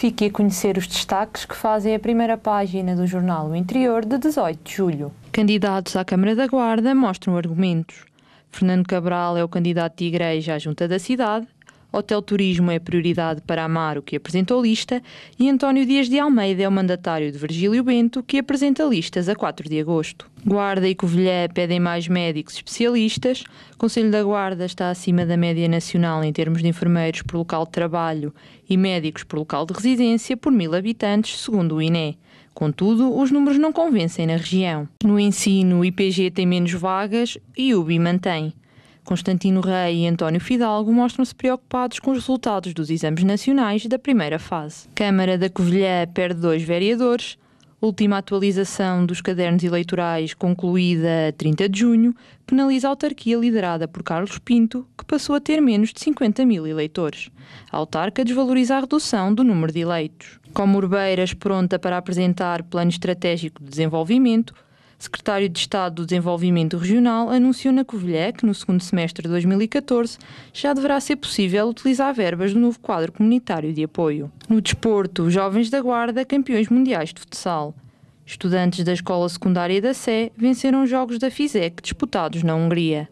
Fique a conhecer os destaques que fazem a primeira página do jornal O Interior de 18 de julho. Candidatos à Câmara da Guarda mostram argumentos. Fernando Cabral é o candidato de igreja à junta da cidade hotel-turismo é prioridade para Amaro, que apresentou lista, e António Dias de Almeida é o mandatário de Virgílio Bento, que apresenta listas a 4 de agosto. Guarda e Covilhã pedem mais médicos especialistas, Conselho da Guarda está acima da média nacional em termos de enfermeiros por local de trabalho e médicos por local de residência por mil habitantes, segundo o INE. Contudo, os números não convencem na região. No ensino, o IPG tem menos vagas e o UBI mantém. Constantino Rei e António Fidalgo mostram-se preocupados com os resultados dos exames nacionais da primeira fase. Câmara da Covilhã perde dois vereadores. Última atualização dos cadernos eleitorais, concluída a 30 de junho, penaliza a autarquia liderada por Carlos Pinto, que passou a ter menos de 50 mil eleitores. A autarca desvaloriza a redução do número de eleitos. Com Urbeiras pronta para apresentar plano estratégico de desenvolvimento, secretário de Estado do Desenvolvimento Regional, anunciou na Covilhã que, no segundo semestre de 2014, já deverá ser possível utilizar verbas do novo quadro comunitário de apoio. No desporto, jovens da Guarda, campeões mundiais de futsal. Estudantes da Escola Secundária da Sé venceram os jogos da FISEC disputados na Hungria.